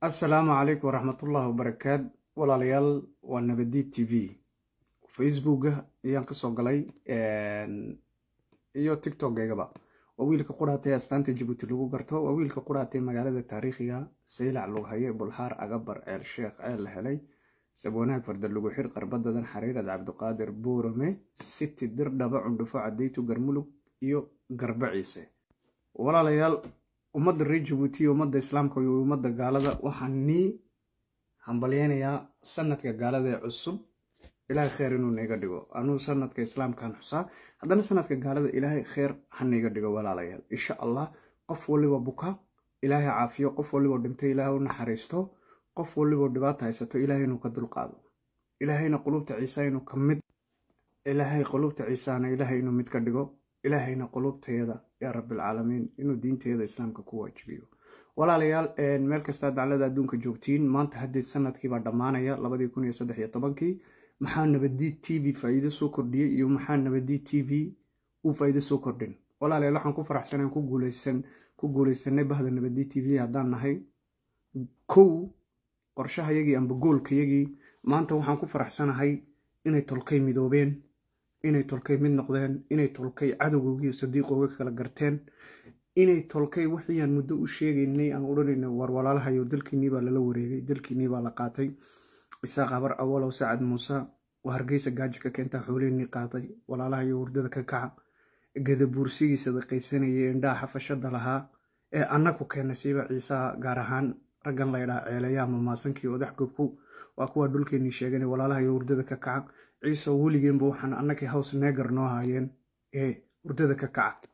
asalaamu calaykum waraxmatullaahi wabarakaat walaalayaal waa nabadiid t v facebooka ayaan kasoo galay iyo tictokgaygaba waa wiilka quraatee astaanta jabuuti lagu garto waa wiilka quraatee magaalada taariikhiga saylac lughaye bulhaar agabar ceel sheekh ceel la helay sabwanaag farda luguxir qarbadadan xariirad cabdiqaadir boorame city dirdhaba cundhufo cadaytu garmulug iyo garbaciise walaalayaal ummadda reer jabuuti iyo ummadda islaamka iyo ummadda gaalada waxaan nii hambalyeynayaa sanadka gaalada ee cusub ilaahay kheer inuu naiga dhigo anuu sanadka islaamkaan xusaa haddana sanadka gaalada ilaahay kheer ha naiga dhigo walaalayaal insha allah qof waliba buka ilaahay caafiyo qof waliba dhintay ilaahay u naxariisto qof waliba dhibaata haysato ilaahay inuu ka dulqaado ilaahayna qulubta ciise inuu ka mid ilaahay qulubta ciisaana ilaahay inuu mid ka dhigo ilaahayna qulubteeda yaa rabbilcaalamiin inuu diinteeda islaamka ku waajibiyo walaalayaal meel kastaa daclada adduunka joogtiin maanta haddeed sanadkiibaa dhammaanaya labadii kun iyo saddex iyo tobankii maxaa nabadii t v faa'iido soo kordhiyey iyo maxaa nabadii t v uu faa'iido soo kordhin walaalayaal waxaan ku faraxsanaan ku guulaysan ku guulaysanay bahda nabadiid t v haddaan nahay kow qorshahayagii amba goolkayagii maanta waxaan ku faraxsanahay inay tolkay midoobeen inay tolkay mid noqdeen inay tolkay cadowgoogiiyo sadiiqooga kala garteen inay tolkay waxiyaan muddo u sheegaynay aan odhanayna war walaalahayo dalkiinii lala wareegay dalkiinii baa la qaatay isaaq abar awalow sacad muuse oo hargeysa gaaji ka keenta xoolihiinii qaatay walaalahayo hurdada ka kaca gadabuursigii sadaqaysanayay indhaha xafashada lahaa ee annaku keena siiba ciisaha gaar ahaan raggan laydhaa ceelayaha mamaasankii odax gobku waa kuwa dhulkeennii sheegana walaalahayo hurdada ka kaca ciise weligeenba waxaan annagii hows neger noo haayeen ee hurdada ka kaca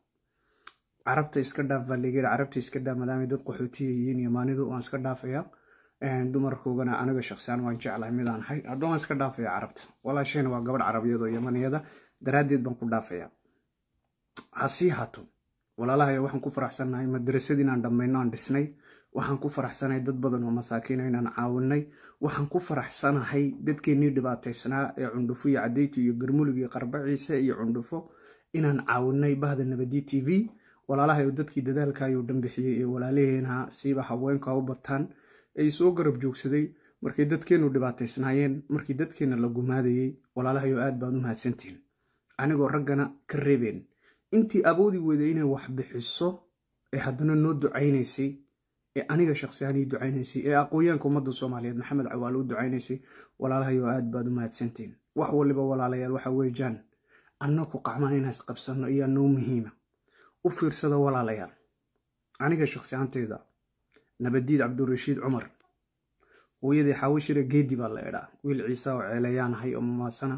carabta iska dhaaf baa laga carabta iska daa maadaamay dad qaxootiya yihiin iyo waan iska dhaafaya dumarkoogana aniga shakhsiyaan waan jeclahay mid aan ahay haddoo waan iska dhaafaya carabta walaashayna waa gabadh carabiyada yamaniyada daraaddeed baan ku dhaafaya hasii hato walaalahay waxaan ku faraxsannahay madrasad inaan dhammayno aan dhisnay waxaan ku faraxsanahay dad badan oo masaakiina ah inaan caawinay waxaan ku faraxsanahay dadkeennii dhibaataysnaa ee cundhufo iyo cadayto iyo garmulug iyo qarbaciise iyo cundhufo inaan caawinay bahda nabadii t v walaalahay oo dadkii dadaalkaayuu dhan bixiyey ee walaalaheenha siiba haweenka u bataan ay soo garab joogsaday markay dadkeennu dhibaataysnaayeen markii dadkeenna la gumaadayey walaalahay aad baad u mahadsantihin anigoo raggana ka reebeen intii awoodi weyday inay wax bixiso ee haddana noo ducaynaysay ee aniga shaksi ahaan ii ducaynaysay ee aqoonyaanka ummadda soomaaliyeed maxamed cawaale u ducaynaysay walaalahayo aad baad u mahadsantiin wax waliba walaalayaal waxa weeyaan anna ku qacmaan inaan isqabsanno iyo noo muhiima u fiirsada walaalayaal aniga shaksi ahaanteyda nabadiid cabdirashiid cumar hooyadii xaawishira geedi baa la idhaa wiil ciise oo ceelayaan ahay oo mamaasana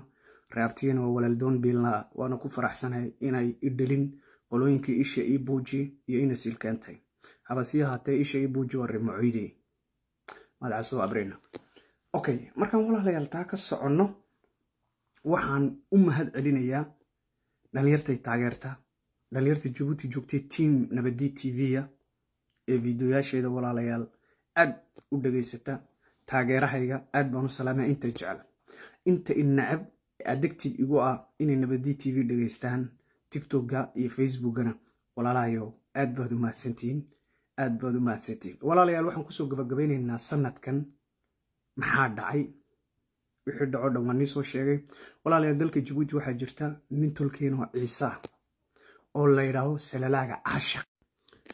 reabtiina waa walaaldoon biilnaa waana ku faraxsanahay inay i dhelin qolooyinkii isha ii buuji iyo inasil keentay haba sii ahaatee isha ii buuji waa rimuciidi madaca soo abreyna okay markaan walaalayaal taa ka soconno waxaan u mahad celinayaa dhalinyartay taageerta dhalinyarta jabuuti joogtay tiam nabadi tv-ya ee videoyaasheeda walaalayaal aad u dhegaysata taageerahayga aad baan u salaamaya inta jecel inta inacab addegti igu ah inay nabad d t v dhegeystaan tictokga iyo facebookgana walaalahayo aad baad u mahadsantihiin aad baad u mahadsantihiin walaalayaal waxaan kusoo gabagabayneynaa sanadkan maxaa dhacay wixii dhaco dhan waan niisoo sheegay walaalayaal dalka jabuuti waxaa jirta nin tolkeen tolkeenoo ciisa ah, oo la ydhaahdo salalaaga caashaq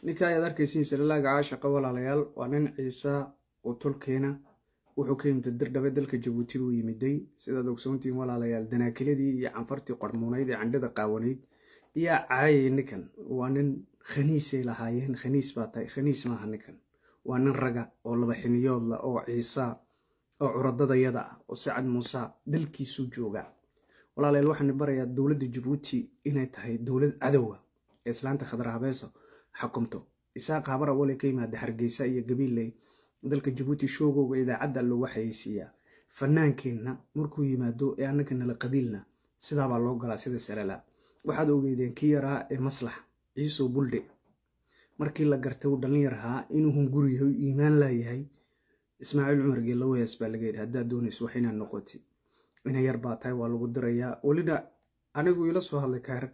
ninka ayaad arkaysiin salalaaga caashaqa walaalayaal waa nin ciisaa ah oo tolkeena wuxuu ka yimid dirdhabe dalka jabuuti buu yimiday sidaad ogsoontihiin walaalayaal danaakiladii iyo canfartii qormuunayd ee candhada qaawanayd iyaa caayay ninkan waa nin khaniisay lahaayeen khaniis baa tahay khaniis maaha ninkan waa nin raga oo laba xiniyoodla oo ciisaa oo curadadayada ah oo sacad muusa dalkiisuu joogaa walaalayaal waxaan barayaa dowladda jabuuti inay tahay dowlad cadowa ee islaanta khadar habeesa isaaq habara wale ka yimaada hargeysa iyo gabiilley dalka jabuuti shoogowga idaacadda looga xayeysiiyaa fanaankeenna markuu yimaado ee annaga nala qabiilna sidaabaa loo galaa sida salala waxaad ogeydeen kii yaraa ee maslax ciiso buldhe markii la gartay uu dhallin yarhaa inuu hunguri yahay u iimaan laayahay ismaaciil cumar geelawayaas baa laga yidhi haddaad doonayso wax inaad noqoti inay yar baa tahay waa lagu dirayaa welina anigu iila soo hadlay kaar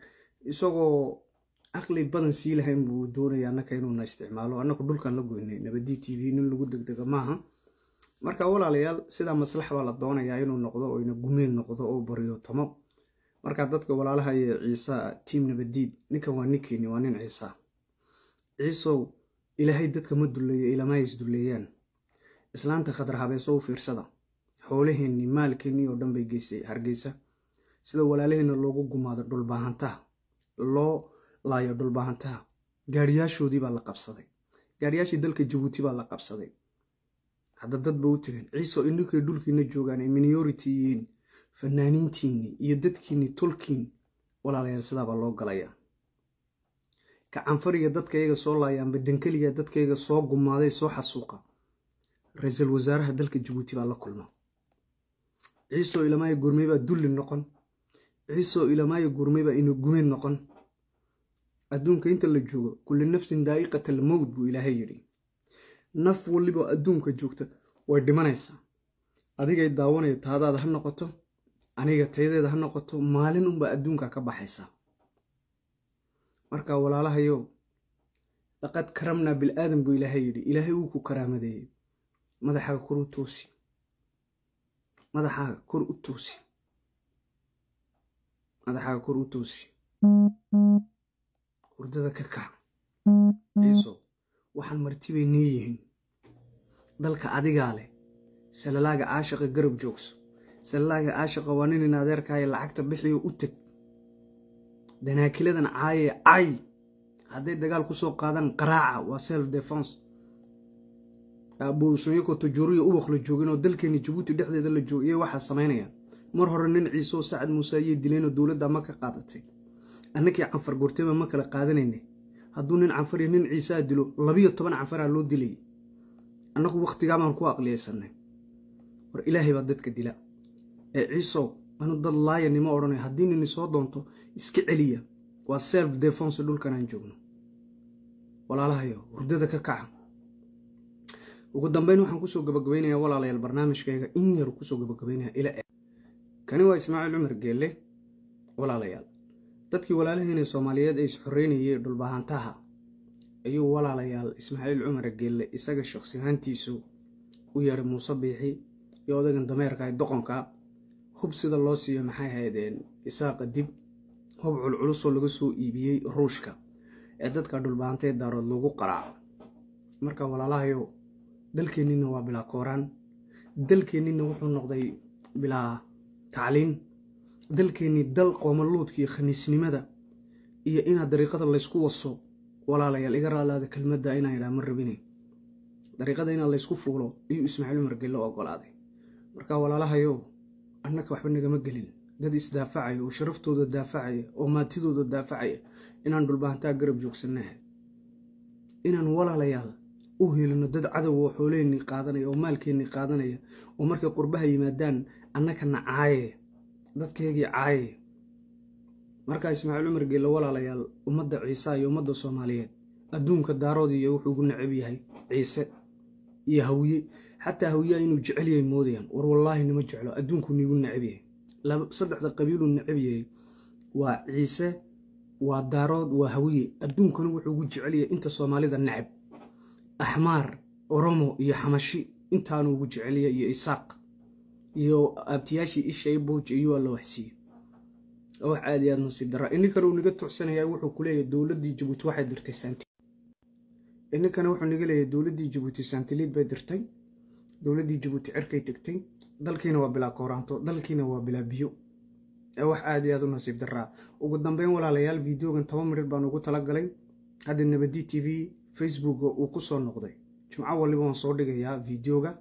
isagoo aqli badan sii lahayn buu doonaya annaka inuuna isticmaalo annaku dhulkan la goynay nabadii t v nin lagu degdega maaha marka walaalayaal sidaa maslax baa la doonayaa inuu noqdo oo gumeed noqdo oo bariyo tamo marka dadka walaalahaiyo ciisa tiim nabadiid ninkan waa ninkeeni waa nin ciisa ciisow ilaahay dadka ma duleeyo ilamaa is islaanta khadar habeeso u fiirsada xoolaheenni maalkeennii oo dhan bay geysay hargeysa sida walaalaheenna loogu gumaado dhulbaahantaa loo layo dhulbaahantaha gaadiyaashoodii baa la qabsaday gaariyaashii dalka jabuuti baa la qabsaday hadda dad ba u tegeen ciiso inikay dhulkiina joogaan ay minority yihiin iyo dadkiinni tolkiin walaalayaal sidaa loo galayaa gacanfariga dadkayaga soo laayaanba dankeliga dadkayaga soo gumaaday soo xasuuqa ra-iisul wasaaraha dalka jabuuti baa la kulma ciisoo ilamaaya gurmey baa dulli noqon ciisoo ilamaaya gurmey baa ina gumeed noqon adduunka inta la joogo kulli nafsin daa'iqatal mowd buu ilaahay yidhi naf waliboo adduunka joogta way dhimanaysaa adigay daawanaya taadaada ha noqoto aniga tayadeeda ha noqoto maalin unbaa adduunka ka baxaysaa marka walaalahayow laqad karamnaa bilaadan buu ilaahay yidhi ilaahay wuu ku karaamadeeyey madaxaaga kor u toosi madaxaaga kor u toosi madaxaaga kor u toosi hurdada ka kac ciisow waxaan marti bay nii dalka adigaa leh salalaaga caashaqa garab joogso salalaaga caashaqa waa nin inaadeerkaaye lacagta bixiyo u teg danaakiladan caayee caay hadday dagaal ku soo qaadaan qaraaca waa self defense aabowsonyako tajuuriya ubaq la jooginoo dalkeeni jabuuti dhexdeeda la joogiyay waxaa samaynayaan mar hore nin ciiseoo sacad muuse ayay dileenoo dowladda ma ka qaadatay annakii canfar goorteema ma kala qaadanayne hadduu nin canfar iyo nin ciisaa dilo labiyo toban canfaraa loo dilay annagu wakhtigaamaan ku aqliyaysanay war ilaahay baa dadka dila ee ciisow anu dad laaya nima odhanay haddii nini soo doonto iska celiya waa self defense dhulkanaan joogno walaalahayo hurdada ka kaca ugu dambeyn waxaan kusoo gabagabaynayaa walaalayaal barnaamijkayga in yaru kusoo gabagabaynaya ila kani waa ismaaciil cumar geelle walaalayaal dadkii walaalaheenee soomaaliyeed ay isxoreynayay dhulbahantaha ayuu walaalayaal ismaaciil cumar geelle isaga shakhsiyaantiisu u yeedhay muuse biixi iyo odagan dameerka ee doqonka hub sida loo siiyo maxay haydeen isaaqa dib hub culculusoo laga soo iibiyey ruushka ee dadka dhulbahantae daarood loogu qaraa marka walaalahayow dalkeennina waa bilaa kooraan dalkeennina wuxuu noqday bilaa tacliin dalkeennii dal qoomaluudkaiyo khaniisnimada iyo inaad dariiqada laysku waso walaalayaal iga raalaada kelmadda inaan idhaa ma rabine dariiqada inaa laysku fuulo iyuu ismaaciil margello ogolaaday markaa walaalahayow annaka waxba nagama gelin dad isdaafacaya oo sharaftooda daafacaya oo maatidooda daafacaya inaan dhulbaahantaa garab joogsannaha inaan walaalayaal u helino dad cadow oo xooleenii qaadanaya oo maalkeennii qaadanaya oo markay qurbaha yimaadaan annaka nacaaye dadkeegii caaye markaa ismaaciil cumar geelle walaalayaal ummadda ciise iyo ummadda soomaaliyeed adduunka daaroodiiyo wuxuu ugu nacab yahay ciise iyo hawiye xataa hawiyaa inuu jecel yahay moodayaan war wallaahi nima jeclo adduunkuu niigu nacab yahay saddexda qabiiluu nacab yahay waa ciise waa daarood waa hawiye adduunkana wuxuu ugu jecel yahay inta soomaalida nacab axmaar oromo iyo xamashi intaanu ugu jecel yahay iyo isaaq iyo abtiyaashii ishay bouj iyo waa la waxsiiye wax aad iyo aad nasiib daraa ininkana uunaga tucsanaya wuxuu ku dowladdii jabuuti waxay dirtay ininkana wuxuu naga leeyahy dowladdii jabuuti santiliid bay dirtay dowladdii jabuuti cerkay tegtay dalkiina waa bilaa kooraanto dalkiina waa bilaa biyo wax aad iyo aad u nasiib daraa ugu dambeyn walaalayaal videogan toban mirir baan ugu talagalay hadda nabadi t v facebooka uu ku soo noqday jimco waliba waan soo dhigayaa videoga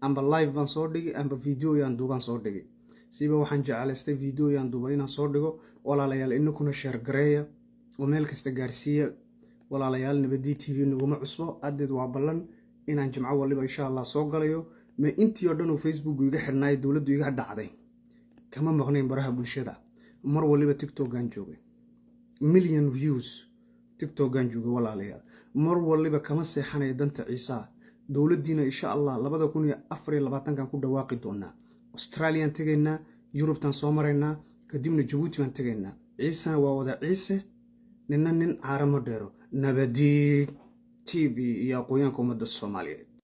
amba live baan soo dhigi amba videoyaan duugaan soo dhigi siba waxaan jecelaystay videoyaan duuba inaan soo dhigo walaalayaal inakuna sheergareeya oo meel kasta gaarsiiya walaalayaal nabadii t v naguma cusbo haddeed waa ballan inaan jimco waliba insha allah soo galayo ma intii oo dhan uu facebooku iga xidhnaay dowladdu iga dhacday kama maqnayn baraha bulshada mar waliba tictokaan joogay milyan views tictokaan joogay walaalayaal mar waliba kama seexanaya danta ciisaa dowladdiina insha allah labada kun iyo afar iyo labaatankan ku dhawaaqi doonaa australiyan tegaynaa yurubtan soo maraynaa kadibna jabuuti baan tegaynaa ciisena waa wada ciise nina nin caaramo dheero nabadiid t v iyo aqooyaanka ummadda soomaaliyeed